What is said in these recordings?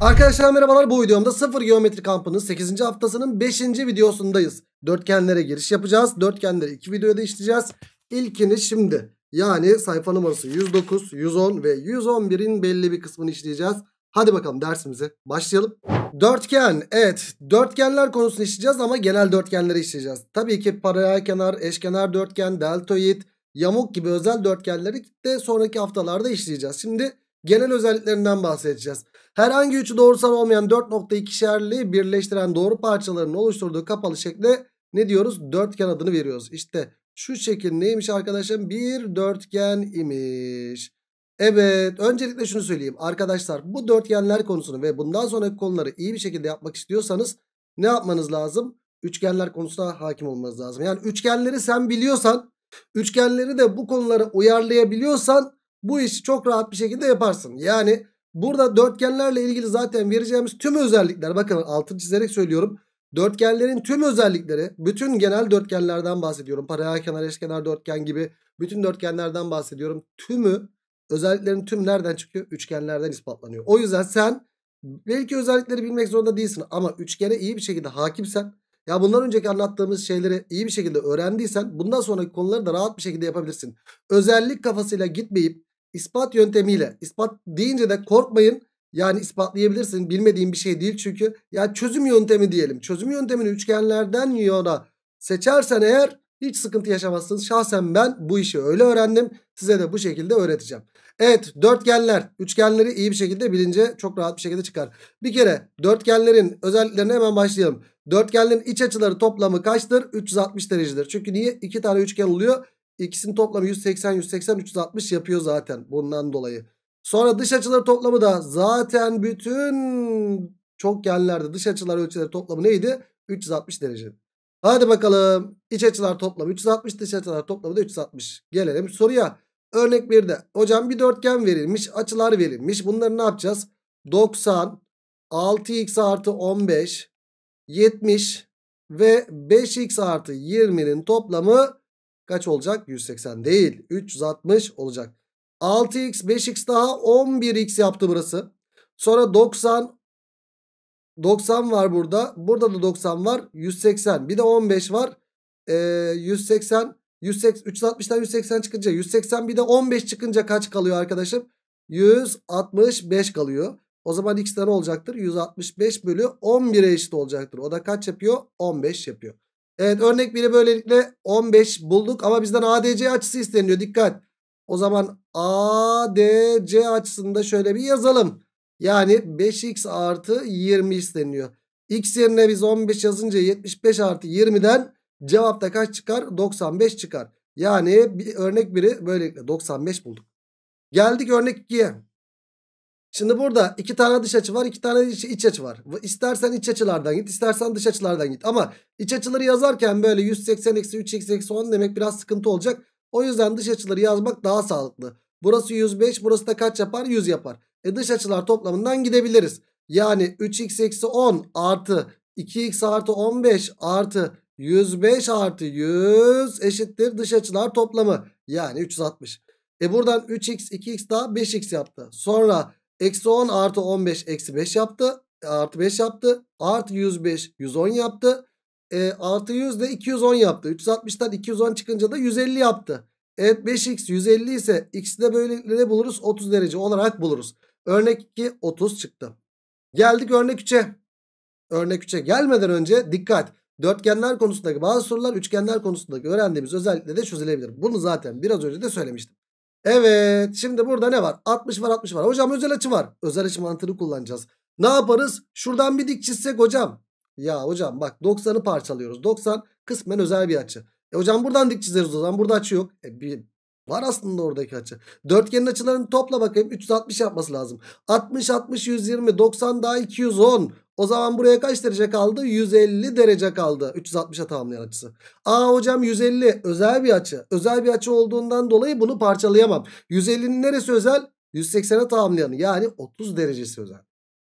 Arkadaşlar merhabalar bu videomda sıfır geometri kampının 8. haftasının 5. videosundayız. Dörtgenlere giriş yapacağız. Dörtgenleri 2 videoda işleyeceğiz. İlkini şimdi yani sayfa numarası 109, 110 ve 111'in belli bir kısmını işleyeceğiz. Hadi bakalım dersimize başlayalım. Dörtgen evet dörtgenler konusunu işleyeceğiz ama genel dörtgenleri işleyeceğiz. Tabii ki paralel kenar, eşkenar dörtgen, deltoid, yamuk gibi özel dörtgenleri de sonraki haftalarda işleyeceğiz. Şimdi genel özelliklerinden bahsedeceğiz. Herhangi üçü doğrusal olmayan 4 nokta ikişerli birleştiren doğru parçalarının oluşturduğu kapalı şekle ne diyoruz? Dörtgen adını veriyoruz. İşte şu şekil neymiş arkadaşım? Bir dörtgen imiş. Evet öncelikle şunu söyleyeyim arkadaşlar bu dörtgenler konusunu ve bundan sonraki konuları iyi bir şekilde yapmak istiyorsanız ne yapmanız lazım? Üçgenler konusuna hakim olmanız lazım. Yani üçgenleri sen biliyorsan üçgenleri de bu konulara uyarlayabiliyorsan bu işi çok rahat bir şekilde yaparsın. Yani Burada dörtgenlerle ilgili zaten vereceğimiz tüm özellikler bakın altını çizerek söylüyorum. Dörtgenlerin tüm özellikleri bütün genel dörtgenlerden bahsediyorum. Paralel kenar, eşkenar dörtgen gibi bütün dörtgenlerden bahsediyorum. Tümü özelliklerin tüm nereden çıkıyor? Üçgenlerden ispatlanıyor. O yüzden sen belki özellikleri bilmek zorunda değilsin ama üçgene iyi bir şekilde hakimsen ya bundan önceki anlattığımız şeyleri iyi bir şekilde öğrendiysen bundan sonraki konuları da rahat bir şekilde yapabilirsin. Özellik kafasıyla gitmeyip ispat yöntemiyle ispat deyince de korkmayın. Yani ispatlayabilirsin bilmediğin bir şey değil çünkü. Ya yani çözüm yöntemi diyelim. Çözüm yöntemini üçgenlerden yana seçersen eğer hiç sıkıntı yaşamazsınız. Şahsen ben bu işi öyle öğrendim. Size de bu şekilde öğreteceğim. Evet dörtgenler üçgenleri iyi bir şekilde bilince çok rahat bir şekilde çıkar. Bir kere dörtgenlerin özelliklerine hemen başlayalım. Dörtgenlerin iç açıları toplamı kaçtır? 360 derecedir. Çünkü niye? iki tane üçgen oluyor. İkisinin toplamı 180, 180, 360 yapıyor zaten bundan dolayı. Sonra dış açıları toplamı da zaten bütün çokgenlerde dış açılar ölçüleri toplamı neydi? 360 derece. Hadi bakalım. iç açılar toplamı 360, dış açılar toplamı da 360. Gelelim soruya. Örnek 1'de hocam bir dörtgen verilmiş, açılar verilmiş. Bunları ne yapacağız? 90, 6x artı 15, 70 ve 5x artı 20'nin toplamı kaç olacak? 180 değil 360 olacak. 6x 5x daha 11x yaptı burası. Sonra 90 90 var burada. Burada da 90 var. 180. Bir de 15 var. Ee, 180 180 360'dan 180 çıkınca 180 bir de 15 çıkınca kaç kalıyor arkadaşım? 165 kalıyor. O zaman x ne olacaktır? 165 bölü 11'e eşit olacaktır. O da kaç yapıyor? 15 yapıyor. Evet örnek 1'i böylelikle 15 bulduk ama bizden ADC açısı isteniyor Dikkat. O zaman ADC açısında şöyle bir yazalım. Yani 5x artı 20 isteniyor. X yerine biz 15 yazınca 75 artı 20'den cevapta kaç çıkar? 95 çıkar. Yani bir örnek biri böylelikle 95 bulduk. Geldik örnek 2'ye. Şimdi burada iki tane dış açı var iki tane iç, iç açı var. İstersen iç açılardan git istersen dış açılardan git. Ama iç açıları yazarken böyle 180-3x-10 eksi demek biraz sıkıntı olacak. O yüzden dış açıları yazmak daha sağlıklı. Burası 105 burası da kaç yapar? 100 yapar. E dış açılar toplamından gidebiliriz. Yani 3x-10 eksi artı 2x artı 15 artı 105 artı 100 eşittir dış açılar toplamı. Yani 360. E buradan 3x 2x daha 5x yaptı. Sonra Eksi 10 artı 15 eksi 5 yaptı. Artı 5 yaptı. Artı 105 110 yaptı. E, artı 100 e, de 210 yaptı. 360'tan 210 çıkınca da 150 yaptı. Evet 5x 150 ise x'i de böylelikle ne buluruz? 30 derece olarak buluruz. Örnek 2 30 çıktı. Geldik örnek 3'e. Örnek 3'e gelmeden önce dikkat. Dörtgenler konusundaki bazı sorular üçgenler konusundaki öğrendiğimiz özellikle de çözülebilir. Bunu zaten biraz önce de söylemiştim. Evet şimdi burada ne var? 60 var 60 var. Hocam özel açı var. Özel açı mantığını kullanacağız. Ne yaparız? Şuradan bir dik çizsek hocam. Ya hocam bak 90'ı parçalıyoruz. 90 kısmen özel bir açı. E hocam buradan dik çizeriz o zaman. Burada açı yok. E bir var aslında oradaki açı. Dörtgenin açılarını topla bakayım. 360 yapması lazım. 60, 60, 120, 90 daha 210. O zaman buraya kaç derece kaldı? 150 derece kaldı. 360'a tamamlayan açısı. Aa hocam 150 özel bir açı. Özel bir açı olduğundan dolayı bunu parçalayamam. 150'nin neresi özel? 180'e tamamlayanı. Yani 30 derecesi özel.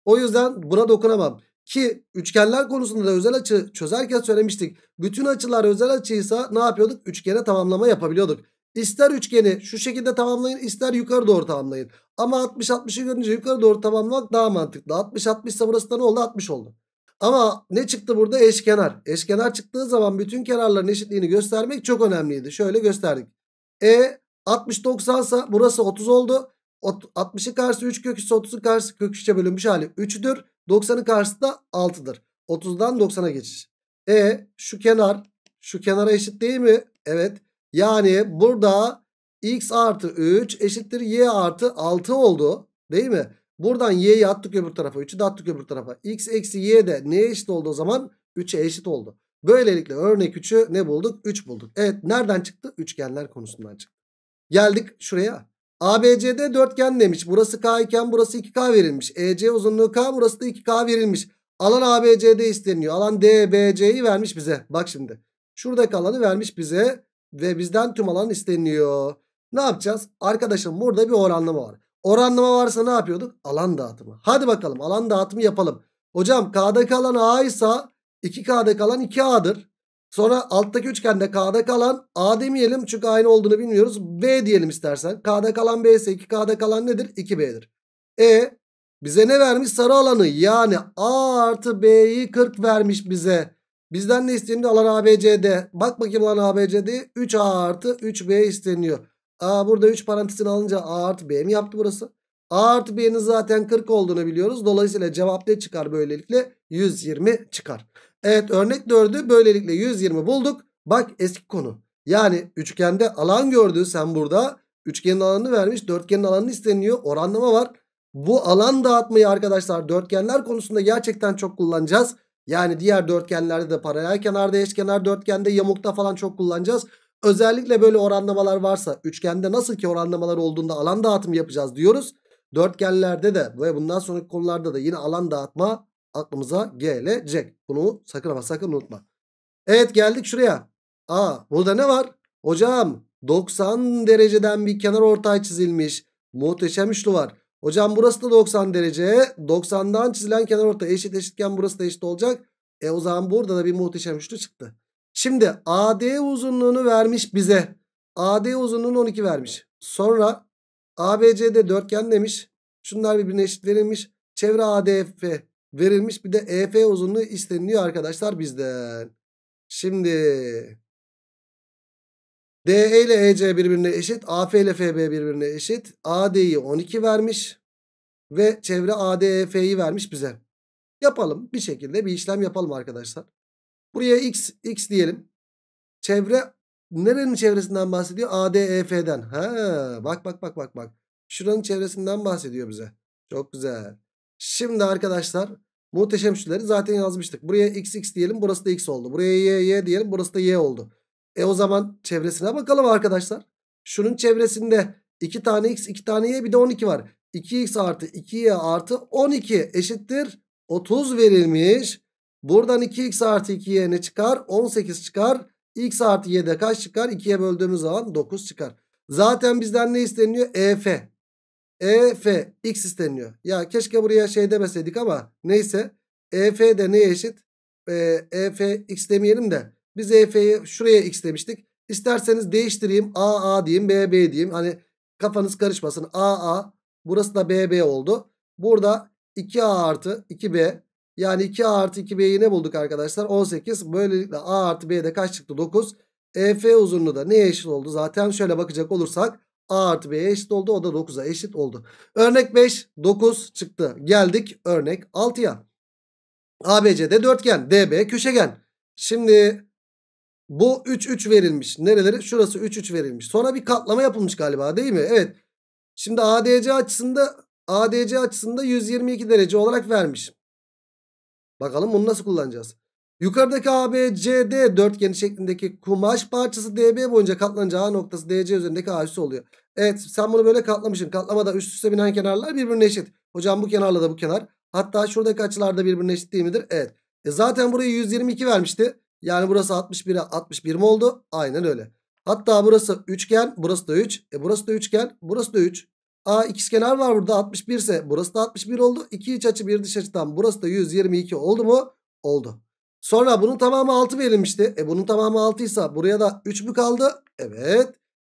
O yüzden buna dokunamam. Ki üçgenler konusunda da özel açı çözerken söylemiştik. Bütün açılar özel açıysa ne yapıyorduk? Üçgene tamamlama yapabiliyorduk. İster üçgeni şu şekilde tamamlayın ister yukarı doğru tamamlayın. Ama 60-60'ı görünce yukarı doğru tamamlamak daha mantıklı. 60-60 ise burası da ne oldu? 60 oldu. Ama ne çıktı burada? Eşkenar. Eşkenar çıktığı zaman bütün kenarların eşitliğini göstermek çok önemliydi. Şöyle gösterdik. E 60-90 ise burası 30 oldu. 60'ı karşı 3 kök 30'u karşı kök bölünmüş hali 3'dür. 90'ın karşısı da 6'dır. 30'dan 90'a geçiş. E şu kenar şu kenara eşit değil mi? Evet. Yani burada x artı 3 eşittir y artı 6 oldu. Değil mi? Buradan y'yi attık öbür tarafa. 3'ü de attık öbür tarafa. x eksi y de neye eşit oldu o zaman? 3'e eşit oldu. Böylelikle örnek 3'ü ne bulduk? 3 bulduk. Evet nereden çıktı? Üçgenler konusundan çıktı. Geldik şuraya. ABCD dörtgen demiş. Burası K iken burası 2K verilmiş. EC uzunluğu K burası da 2K verilmiş. Alan ABCD isteniyor. Alan DBC'yi vermiş bize. Bak şimdi. Şuradaki alanı vermiş bize ve bizden tüm alan isteniyor. Ne yapacağız? Arkadaşım burada bir oranlama var. Oranlama varsa ne yapıyorduk? Alan dağıtımı. Hadi bakalım alan dağıtımı yapalım. Hocam K'daki alan A ise 2K'daki alan 2A'dır. Sonra alttaki üçgende K'da kalan A demeyelim çünkü aynı olduğunu bilmiyoruz. B diyelim istersen. K'da kalan B ise 2K'da kalan nedir? 2B'dir. E bize ne vermiş? Sarı alanı yani A artı B'yi 40 vermiş bize. Bizden ne isteniyor? Alan ABCD. Bak bakayım alan ABCD. 3A artı 3B isteniyor. A burada 3 parantezini alınca A artı B mi yaptı burası? A artı B'nin zaten 40 olduğunu biliyoruz. Dolayısıyla cevap ne çıkar böylelikle? 120 çıkar. Evet örnek 4'ü böylelikle 120 bulduk. Bak eski konu. Yani üçgende alan gördü sen burada. Üçgenin alanını vermiş. Dörtgenin alanını isteniyor. Oranlama var. Bu alan dağıtmayı arkadaşlar dörtgenler konusunda gerçekten çok kullanacağız. Yani diğer dörtgenlerde de paralel kenarda, eşkenar dörtgende, yamukta falan çok kullanacağız. Özellikle böyle oranlamalar varsa üçgende nasıl ki oranlamalar olduğunda alan dağıtımı yapacağız diyoruz. Dörtgenlerde de ve bundan sonraki konularda da yine alan dağıtma aklımıza gelecek. Bunu sakın ama sakın unutma. Evet geldik şuraya. Aa burada ne var? Hocam 90 dereceden bir kenar ortay çizilmiş. Muhteşem üçlü var. Hocam burası da 90 derece. 90'dan çizilen kenar orta eşit eşitken burası da eşit olacak. E o zaman burada da bir muhteşem üçlü çıktı. Şimdi AD uzunluğunu vermiş bize. AD uzunluğunu 12 vermiş. Sonra ABCD dörtgen demiş. Şunlar birbirine eşit verilmiş. Çevre ADF verilmiş. Bir de EF uzunluğu isteniliyor arkadaşlar bizden. Şimdi DE ile EC birbirine eşit. AF ile FB birbirine eşit. AD'yi 12 vermiş. Ve çevre ADEF'yi vermiş bize. Yapalım. Bir şekilde bir işlem yapalım arkadaşlar. Buraya x, x diyelim. Çevre nerenin çevresinden bahsediyor? ADEF'den. Ha, bak bak bak bak bak. Şuranın çevresinden bahsediyor bize. Çok güzel. Şimdi arkadaşlar muhteşem şuları zaten yazmıştık. Buraya x x diyelim burası da x oldu. Buraya y y diyelim burası da y oldu. E o zaman çevresine bakalım arkadaşlar. Şunun çevresinde 2 tane x 2 tane y bir de 12 var. 2x artı 2y artı 12 eşittir 30 verilmiş. Buradan 2x artı 2y ne çıkar? 18 çıkar. x artı y'de kaç çıkar? 2'ye böldüğümüz zaman 9 çıkar. Zaten bizden ne isteniyor? EF. EF x isteniyor. Ya keşke buraya şey demeseydik ama neyse. EF de neye eşit? EF e x demeyelim de biz EF'yi şuraya x demiştik. İsterseniz değiştireyim. AA diyeyim BB diyeyim. Hani kafanız karışmasın. AA burası da BB oldu. Burada 2A artı 2B yani 2A artı 2B'yi ne bulduk arkadaşlar? 18. Böylelikle A artı B'de kaç çıktı? 9. EF uzunluğu da neye eşit oldu? Zaten şöyle bakacak olursak A artı B'ye eşit oldu. O da 9'a eşit oldu. Örnek 5 9 çıktı. Geldik örnek 6'ya. ABC'de dörtgen. DB köşegen. Şimdi bu 3 3 verilmiş. Nereleri? Şurası 3 3 verilmiş. Sonra bir katlama yapılmış galiba değil mi? Evet. Şimdi ADC açısında ADC açısında 122 derece olarak vermiş. Bakalım bunu nasıl kullanacağız? Yukarıdaki ABCD dörtgeni şeklindeki kumaş parçası DB boyunca katlanınca A noktası DC üzerindeki A üssü oluyor. Evet sen bunu böyle katlamışsın. Katlamada üst üste binen kenarlar birbirine eşit. Hocam bu kenarla da bu kenar. Hatta şuradaki açılarda birbirine eşit değil midir? Evet. E zaten burayı 122 vermişti. Yani burası 61'e 61 mi oldu? Aynen öyle. Hatta burası üçgen. Burası da 3. E burası da üçgen. Burası da 3. A ikizkenar var burada 61 ise burası da 61 oldu. İki iç açı bir dış açıdan burası da 122 oldu mu? Oldu. Sonra bunun tamamı 6 verilmişti. E bunun tamamı 6 ise buraya da 3 mü kaldı? Evet.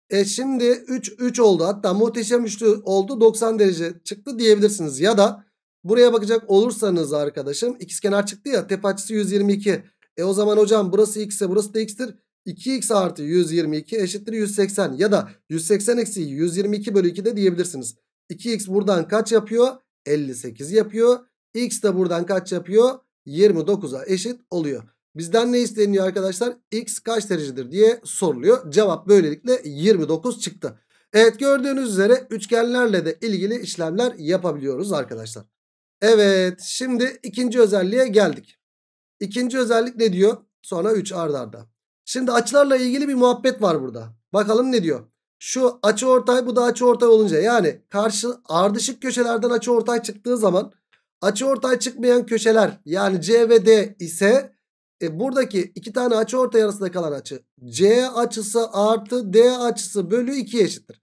E şimdi 3 3 oldu. Hatta muhteşem üçlü oldu. 90 derece çıktı diyebilirsiniz. Ya da buraya bakacak olursanız arkadaşım ikizkenar çıktı ya tepe açısı 122. E o zaman hocam burası x ise burası da x'tir. 2x artı 122 eşittir 180 ya da 180 eksi 122 bölü 2 de diyebilirsiniz. 2x buradan kaç yapıyor? 58 yapıyor. x de buradan kaç yapıyor? 29'a eşit oluyor. Bizden ne isteniyor arkadaşlar? X kaç derecedir diye soruluyor. Cevap böylelikle 29 çıktı. Evet gördüğünüz üzere üçgenlerle de ilgili işlemler yapabiliyoruz arkadaşlar. Evet şimdi ikinci özelliğe geldik. İkinci özellik ne diyor? Sonra 3 ardarda. arda. Şimdi açılarla ilgili bir muhabbet var burada. Bakalım ne diyor? Şu açı ortay bu da açı ortay olunca yani karşı ardışık köşelerden açı ortay çıktığı zaman açı ortay çıkmayan köşeler yani C ve D ise e, buradaki iki tane açı ortay arasında kalan açı C açısı artı D açısı bölü 2 eşittir.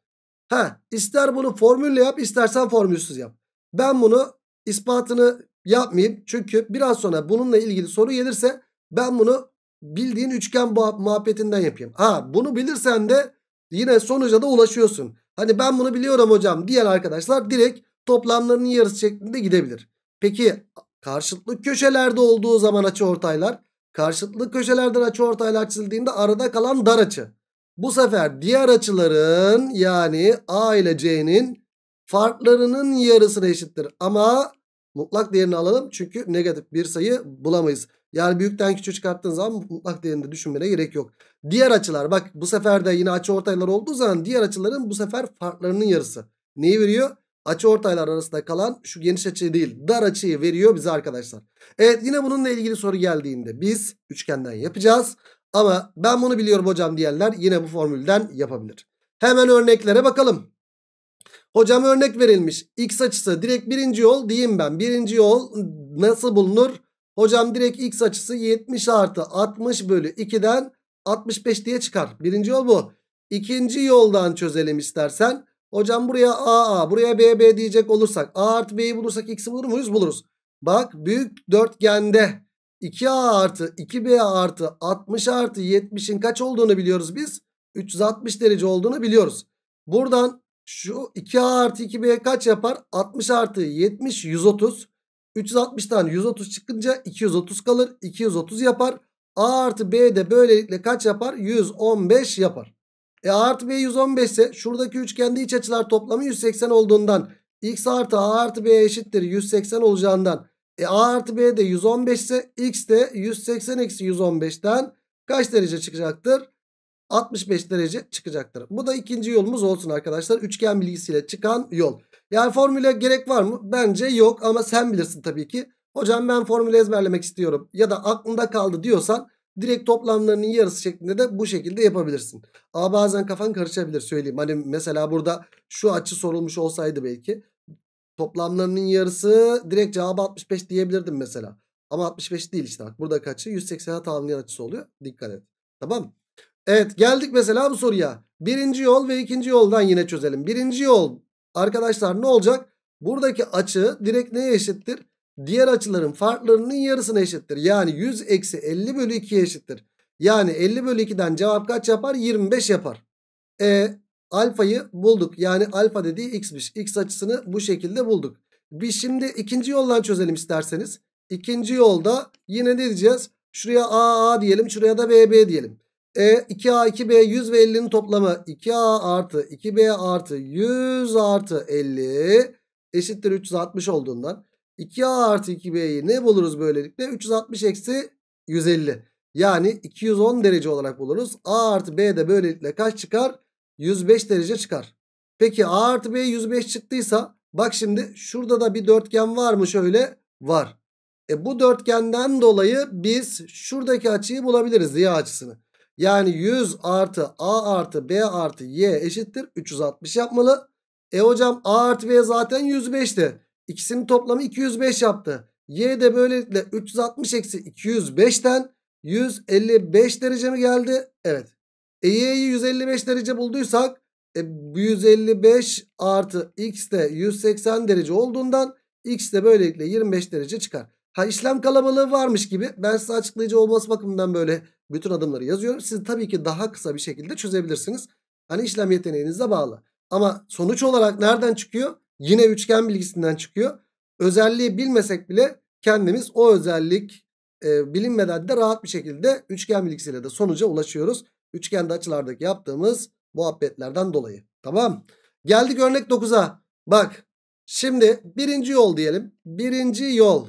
Ha, ister bunu formülle yap istersen formülsüz yap. Ben bunu ispatını yapmayayım. Çünkü biraz sonra bununla ilgili soru gelirse ben bunu bildiğin üçgen muhabbetinden yapayım. Ha bunu bilirsen de yine sonuca da ulaşıyorsun. Hani ben bunu biliyorum hocam diyen arkadaşlar direkt toplamlarının yarısı şeklinde gidebilir. Peki karşıtlık köşelerde olduğu zaman açı ortaylar, karşıtlı köşelerden açı ortaylar çizildiğinde arada kalan dar açı. Bu sefer diğer açıların yani A ile C'nin farklarının yarısına eşittir. Ama Mutlak değerini alalım çünkü negatif bir sayı bulamayız. Yani büyükten küçüğü çıkarttığın zaman mutlak değerini de düşünmene gerek yok. Diğer açılar bak bu sefer de yine açı ortaylar olduğu zaman diğer açıların bu sefer farklarının yarısı. Neyi veriyor? Açı ortaylar arasında kalan şu geniş açı değil dar açıyı veriyor bize arkadaşlar. Evet yine bununla ilgili soru geldiğinde biz üçgenden yapacağız. Ama ben bunu biliyorum hocam diyenler yine bu formülden yapabilir. Hemen örneklere bakalım. Hocam örnek verilmiş. X açısı direkt birinci yol diyeyim ben. Birinci yol nasıl bulunur? Hocam direkt x açısı 70 artı 60 bölü 2'den 65 diye çıkar. Birinci yol bu. İkinci yoldan çözelim istersen. Hocam buraya a a buraya b b diyecek olursak A artı B'yi bulursak X'i bulur muyuz? Buluruz. Bak büyük dörtgende 2A artı 2B artı 60 artı 70'in kaç olduğunu biliyoruz biz? 360 derece olduğunu biliyoruz. Buradan şu 2A artı 2B kaç yapar? 60 artı 70 130. 360'tan 130 çıkınca 230 kalır. 230 yapar. A artı B de böylelikle kaç yapar? 115 yapar. E A artı B 115 ise şuradaki üçgende iç açılar toplamı 180 olduğundan x artı A artı B eşittir 180 olacağından e A artı B de 115 ise x de 180 eksi 115'ten kaç derece çıkacaktır? 65 derece çıkacaktır. Bu da ikinci yolumuz olsun arkadaşlar. Üçgen bilgisiyle çıkan yol. Yani formüle gerek var mı? Bence yok ama sen bilirsin tabii ki. Hocam ben formülü ezberlemek istiyorum ya da aklında kaldı diyorsan direkt toplamlarının yarısı şeklinde de bu şekilde yapabilirsin. Ama bazen kafan karışabilir söyleyeyim. Hani mesela burada şu açı sorulmuş olsaydı belki toplamlarının yarısı direkt cevabı 65 diyebilirdim mesela. Ama 65 değil işte bak burada kaçı? 180'e tamamlayan açısı oluyor. Dikkat et. Tamam mı? Evet geldik mesela bu soruya. Birinci yol ve ikinci yoldan yine çözelim. Birinci yol arkadaşlar ne olacak? Buradaki açı direkt neye eşittir? Diğer açıların farklarının yarısına eşittir. Yani 100 eksi 50 bölü 2'ye eşittir. Yani 50 bölü 2'den cevap kaç yapar? 25 yapar. E alfayı bulduk. Yani alfa dediği x'miş. X açısını bu şekilde bulduk. Biz şimdi ikinci yoldan çözelim isterseniz. İkinci yolda yine ne diyeceğiz? Şuraya AA diyelim. Şuraya da BB diyelim. E, 2A 2B 100 ve 50'nin toplamı 2A artı 2B artı 100 artı 50 eşittir 360 olduğundan 2A artı 2B'yi ne buluruz böylelikle? 360 eksi 150 yani 210 derece olarak buluruz. A artı B de böylelikle kaç çıkar? 105 derece çıkar. Peki A artı B 105 çıktıysa bak şimdi şurada da bir dörtgen var mı şöyle? Var. E bu dörtgenden dolayı biz şuradaki açıyı bulabiliriz Z açısını. Yani 100 artı A artı B artı Y eşittir 360 yapmalı. E hocam A artı B zaten 105'ti. İkisinin toplamı 205 yaptı. Y de böylelikle 360 eksi 205'ten 155 derece mi geldi? Evet. E Y'yi 155 derece bulduysak e, 155 artı X de 180 derece olduğundan X de böylelikle 25 derece çıkar. Ha işlem kalabalığı varmış gibi ben size açıklayıcı olması bakımından böyle bütün adımları yazıyorum. Siz tabii ki daha kısa bir şekilde çözebilirsiniz. Hani işlem yeteneğinize bağlı. Ama sonuç olarak nereden çıkıyor? Yine üçgen bilgisinden çıkıyor. Özelliği bilmesek bile kendimiz o özellik e, bilinmeden de rahat bir şekilde üçgen bilgisiyle de sonuca ulaşıyoruz. Üçgende açılardaki yaptığımız muhabbetlerden dolayı. Tamam. Geldik örnek 9'a. Bak şimdi birinci yol diyelim. Birinci yol.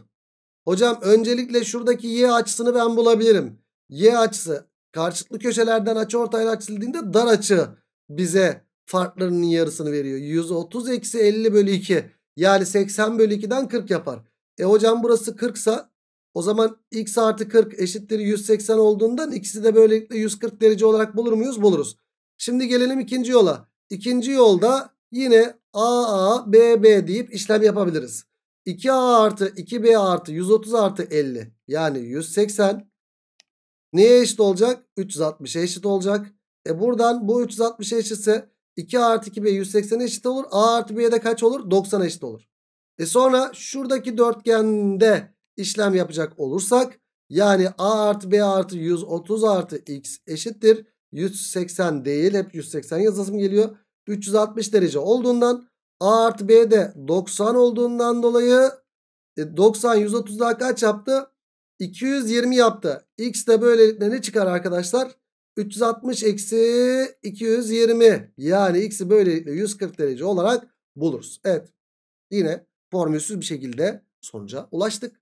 Hocam öncelikle şuradaki y açısını ben bulabilirim. Y açısı karşılıklı köşelerden açı ortayla açıldığında dar açı bize farklarının yarısını veriyor. 130 eksi 50 bölü 2 yani 80 bölü 2'den 40 yapar. E hocam burası 40 sa o zaman x artı 40 eşittir 180 olduğundan ikisi de böylelikle 140 derece olarak bulur muyuz? Buluruz. Şimdi gelelim ikinci yola. İkinci yolda yine AA BB b b deyip işlem yapabiliriz. 2A artı 2B artı 130 artı 50 yani 180 neye eşit olacak? 360'a eşit olacak. E buradan bu 360'a eşitse 2 artı 2b 180'e eşit olur. A artı b'ye de kaç olur? 90'a eşit olur. E sonra şuradaki dörtgende işlem yapacak olursak yani a artı b artı 130 artı x eşittir. 180 değil hep 180 yazasım geliyor. 360 derece olduğundan A artı B de 90 olduğundan dolayı 90 e, 130 daha kaç yaptı? 220 yaptı. X de böylelikle ne çıkar arkadaşlar? 360 eksi 220. Yani X'i böylelikle 140 derece olarak buluruz. Evet. Yine formülsüz bir şekilde sonuca ulaştık.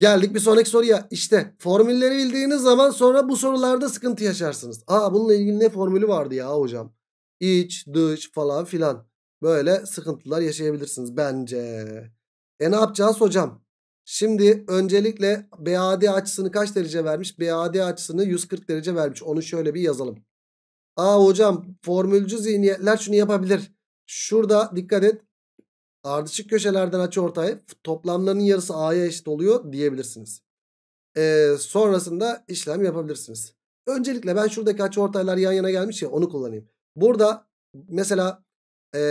Geldik bir sonraki soruya. İşte formülleri bildiğiniz zaman sonra bu sorularda sıkıntı yaşarsınız. Aa bununla ilgili ne formülü vardı ya hocam? İç, dış falan filan böyle sıkıntılar yaşayabilirsiniz bence. E ne yapacağız hocam? Şimdi öncelikle BAD açısını kaç derece vermiş? BAD açısını 140 derece vermiş. Onu şöyle bir yazalım. Aa hocam formülcü zihniyetler şunu yapabilir. Şurada dikkat et. Ardışık köşelerden açı ortaya toplamlarının yarısı A'ya eşit oluyor diyebilirsiniz. Ee, sonrasında işlem yapabilirsiniz. Öncelikle ben şuradaki açı ortaylar yan yana gelmiş ya onu kullanayım. Burada mesela e,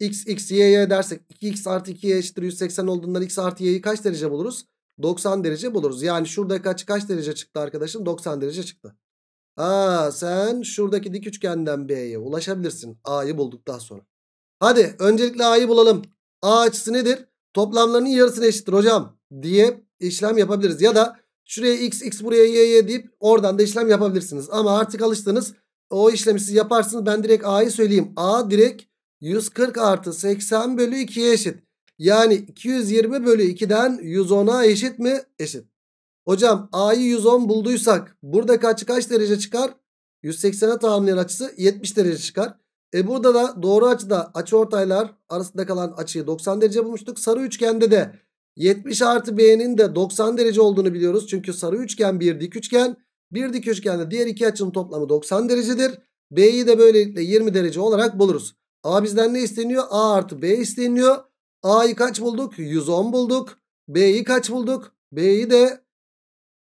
x x Y dersek 2x artı 2y eşittir 180 olduğundan x artı y'yi kaç derece buluruz? 90 derece buluruz. Yani şuradaki açı kaç derece çıktı arkadaşım? 90 derece çıktı. Aa, sen şuradaki dik üçgenden B'ye ulaşabilirsin. A'yı bulduktan sonra. Hadi öncelikle A'yı bulalım. A açısı nedir? Toplamlarının yarısını eşittir hocam diye işlem yapabiliriz. Ya da şuraya x, x buraya y, y deyip oradan da işlem yapabilirsiniz. Ama artık alıştınız. O işlemi siz yaparsınız. Ben direkt A'yı söyleyeyim. A direkt 140 artı 80 bölü 2'ye eşit. Yani 220 bölü 2'den 110'a eşit mi? Eşit. Hocam A'yı 110 bulduysak burada kaç kaç derece çıkar? 180'e tamamlayan açısı 70 derece çıkar. E burada da doğru açıda açıortaylar arasında kalan açıyı 90 derece bulmuştuk. Sarı üçgende de 70 artı B'nin de 90 derece olduğunu biliyoruz. Çünkü sarı üçgen bir dik üçgen. Bir dik üçgende diğer iki açının toplamı 90 derecedir. B'yi de böylelikle 20 derece olarak buluruz. A bizden ne isteniyor? A artı B isteniyor. A'yı kaç bulduk? 110 bulduk. B'yi kaç bulduk? B'yi de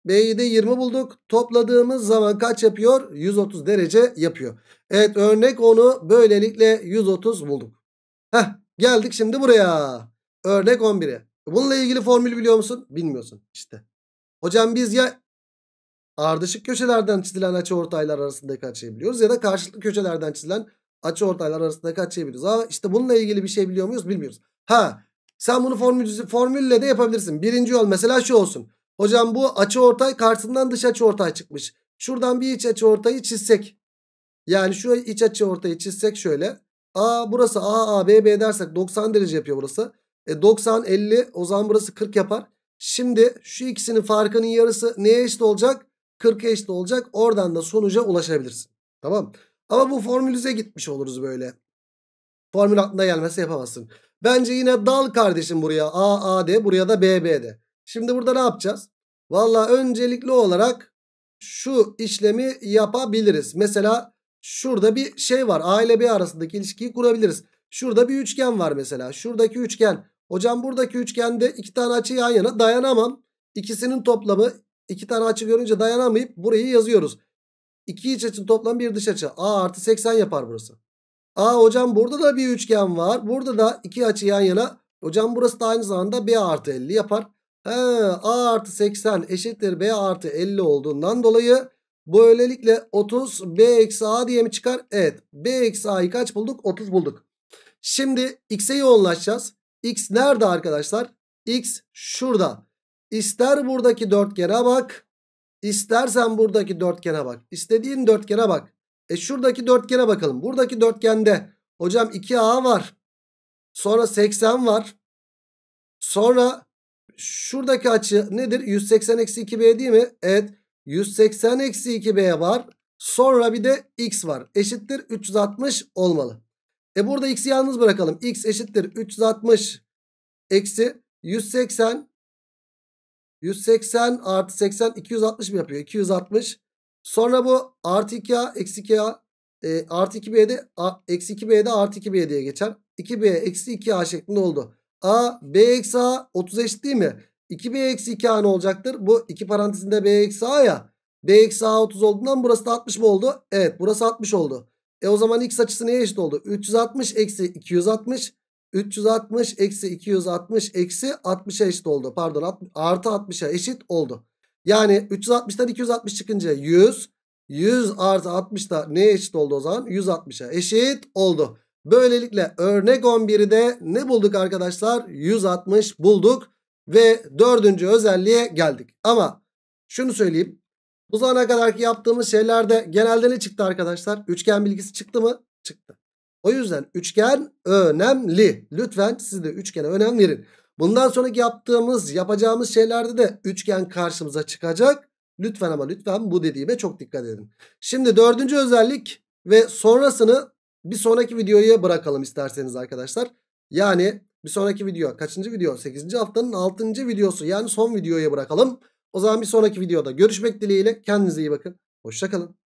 B'yi de 20 bulduk. Topladığımız zaman kaç yapıyor? 130 derece yapıyor. Evet örnek onu böylelikle 130 bulduk. Heh geldik şimdi buraya. Örnek 11'e. Bununla ilgili formül biliyor musun? Bilmiyorsun işte. Hocam biz ya ardışık köşelerden çizilen açı ortaylar arasındaki açıyı biliyoruz ya da karşılıklı köşelerden çizilen açı ortaylar arasındaki açıyı biliyoruz. Ama işte bununla ilgili bir şey biliyor muyuz bilmiyoruz. Ha sen bunu formül, formülle de yapabilirsin. Birinci yol mesela şu olsun. Hocam bu açı ortay karşısından dış açı ortay çıkmış. Şuradan bir iç açı ortayı çizsek. Yani şu iç açı ortayı çizsek şöyle. A burası A A B B dersek 90 derece yapıyor burası. E 90 50 o zaman burası 40 yapar. Şimdi şu ikisinin farkının yarısı neye eşit olacak? 40'a eşit olacak. Oradan da sonuca ulaşabilirsin. Tamam ama bu formülüze gitmiş oluruz böyle. Formül aklına gelmezse yapamazsın. Bence yine dal kardeşim buraya A A de buraya da B B de. Şimdi burada ne yapacağız? Valla öncelikli olarak şu işlemi yapabiliriz. Mesela şurada bir şey var. A ile B arasındaki ilişkiyi kurabiliriz. Şurada bir üçgen var mesela. Şuradaki üçgen. Hocam buradaki üçgende iki tane açı yan yana dayanamam. İkisinin toplamı iki tane açı görünce dayanamayıp burayı yazıyoruz. 2 iç açı toplam bir dış açı. A artı 80 yapar burası. A hocam burada da bir üçgen var. Burada da iki açı yan yana. Hocam burası da aynı zamanda B artı 50 yapar. He, A artı 80 eşittir B artı 50 olduğundan dolayı bu öylelikle 30 B eksi A diye mi çıkar? Evet. B eksi A'yı kaç bulduk? 30 bulduk. Şimdi X'e yoğunlaşacağız. X nerede arkadaşlar? X şurada. İster buradaki dörtgene bak. İstersen buradaki dörtgene bak. İstediğin dörtgene bak. E şuradaki dörtgene bakalım. Buradaki dörtgende hocam 2A var. Sonra 80 var. Sonra şuradaki açı nedir? 180 eksi 2B değil mi? Evet. 180 eksi 2B var. Sonra bir de x var. Eşittir 360 olmalı. E burada x'i yalnız bırakalım. x eşittir 360 eksi 180 180 artı 80 260 mı yapıyor? 260. Sonra bu artı 2A eksi 2A e, artı 2B'de eksi 2B'de artı 2B diye geçer. 2B eksi 2A şeklinde oldu. A B eksi A 30 eşit değil mi? 2B eksi 2A ne olacaktır? Bu iki parantezinde B eksi A ya. B eksi A 30 olduğundan burası da 60 mı oldu? Evet burası 60 oldu. E o zaman x açısı neye eşit oldu? 360 eksi 260. 360 eksi 260 eksi 60'a eşit oldu. Pardon artı 60'a eşit oldu. Yani 360'dan 260 çıkınca 100. 100 artı 60'da da neye eşit oldu o zaman? 160'a eşit oldu. Böylelikle örnek 11'i de ne bulduk arkadaşlar? 160 bulduk ve dördüncü özelliğe geldik. Ama şunu söyleyeyim. Bu zamana kadarki yaptığımız şeylerde genelde ne çıktı arkadaşlar? Üçgen bilgisi çıktı mı? Çıktı. O yüzden üçgen önemli. Lütfen siz de üçgene önem verin. Bundan sonraki yaptığımız, yapacağımız şeylerde de üçgen karşımıza çıkacak. Lütfen ama lütfen bu dediğime çok dikkat edin. Şimdi dördüncü özellik ve sonrasını bir sonraki videoya bırakalım isterseniz arkadaşlar. Yani bir sonraki video kaçıncı video? Sekizinci haftanın altıncı videosu yani son videoya bırakalım. O zaman bir sonraki videoda görüşmek dileğiyle kendinize iyi bakın. Hoşçakalın.